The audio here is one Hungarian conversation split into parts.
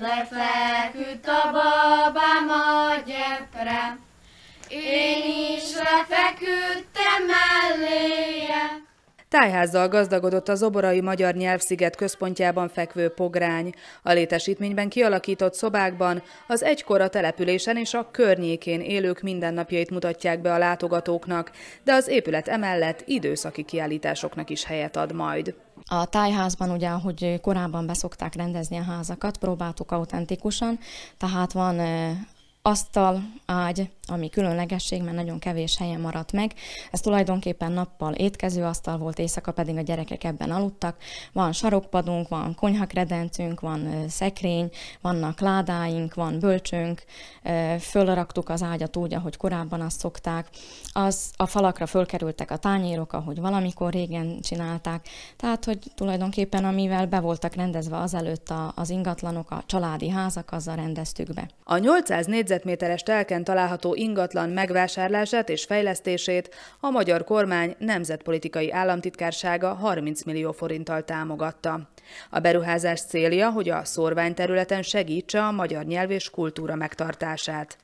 Lefeküdt a babám a gyepre, én is lefeküdtem melléje. Tájházzal gazdagodott a zoborai Magyar Nyelvsziget központjában fekvő pográny. A létesítményben kialakított szobákban az egykor a településen és a környékén élők mindennapjait mutatják be a látogatóknak, de az épület emellett időszaki kiállításoknak is helyet ad majd. A tájházban ugye, ahogy korábban beszokták rendezni a házakat, próbáltuk autentikusan, tehát van asztal, ágy, ami különlegesség, mert nagyon kevés helyen maradt meg. Ez tulajdonképpen nappal étkező asztal volt, éjszaka pedig a gyerekek ebben aludtak. Van sarokpadunk, van konyhakredencünk, van szekrény, vannak ládáink, van bölcsünk, fölraktuk az ágyat úgy, ahogy korábban azt szokták. Az, a falakra fölkerültek a tányérok, ahogy valamikor régen csinálták. Tehát, hogy tulajdonképpen amivel be voltak rendezve azelőtt az ingatlanok, a családi házak, azzal rendeztük be. A 800 négyzet négyzetméteres telken található ingatlan megvásárlását és fejlesztését a magyar kormány nemzetpolitikai államtitkársága 30 millió forinttal támogatta. A beruházás célja, hogy a területen segítse a magyar nyelv és kultúra megtartását.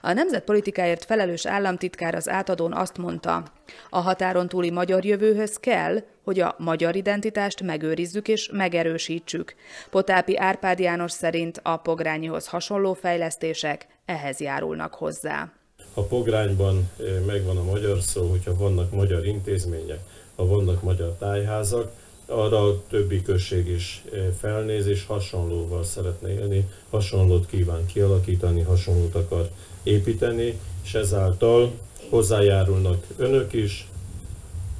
A nemzetpolitikáért felelős államtitkár az átadón azt mondta, a határon túli magyar jövőhöz kell, hogy a magyar identitást megőrizzük és megerősítsük. Potápi Árpád János szerint a pogrányihoz hasonló fejlesztések ehhez járulnak hozzá. A pogrányban eh, megvan a magyar szó, hogyha vannak magyar intézmények, ha vannak magyar tájházak, arra a többi község is eh, felnéz, és hasonlóval szeretne élni, hasonlót kíván kialakítani, hasonlót akar építeni, és ezáltal hozzájárulnak önök is,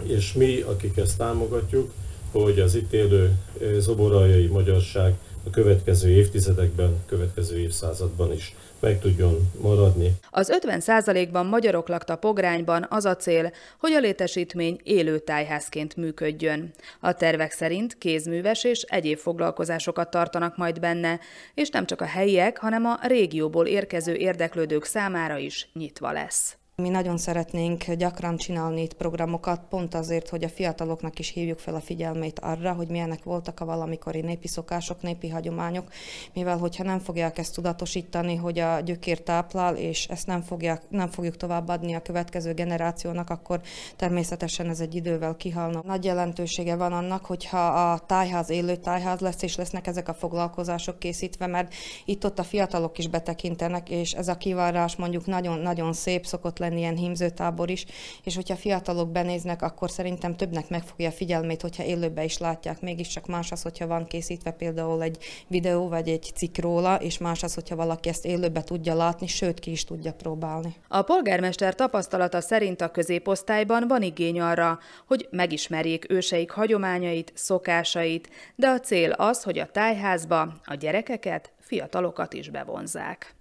és mi, akik ezt támogatjuk, hogy az itt élő zoborajai magyarság a következő évtizedekben, következő évszázadban is meg tudjon maradni. Az 50 ban magyarok lakta Pogrányban az a cél, hogy a létesítmény élő tájházként működjön. A tervek szerint kézműves és egyéb foglalkozásokat tartanak majd benne, és nem csak a helyiek, hanem a régióból érkező érdeklődők számára is nyitva lesz. Mi nagyon szeretnénk gyakran csinálni itt programokat, pont azért, hogy a fiataloknak is hívjuk fel a figyelmét arra, hogy milyenek voltak a valamikori népi szokások, népi hagyományok, mivel hogyha nem fogják ezt tudatosítani, hogy a gyökér táplál, és ezt nem, fogják, nem fogjuk továbbadni a következő generációnak, akkor természetesen ez egy idővel kihalna. Nagy jelentősége van annak, hogyha a tájház élő tájház lesz, és lesznek ezek a foglalkozások készítve, mert itt-ott a fiatalok is betekintenek, és ez a kivárás mondjuk nagyon-nagyon szép szokott lenni ilyen hímzőtábor is, és hogyha fiatalok benéznek, akkor szerintem többnek megfogja a figyelmét, hogyha élőben is látják. Mégiscsak más az, hogyha van készítve például egy videó vagy egy cikk róla, és más az, hogyha valaki ezt élőbe tudja látni, sőt ki is tudja próbálni. A polgármester tapasztalata szerint a középosztályban van igény arra, hogy megismerjék őseik hagyományait, szokásait, de a cél az, hogy a tájházba a gyerekeket, fiatalokat is bevonzák.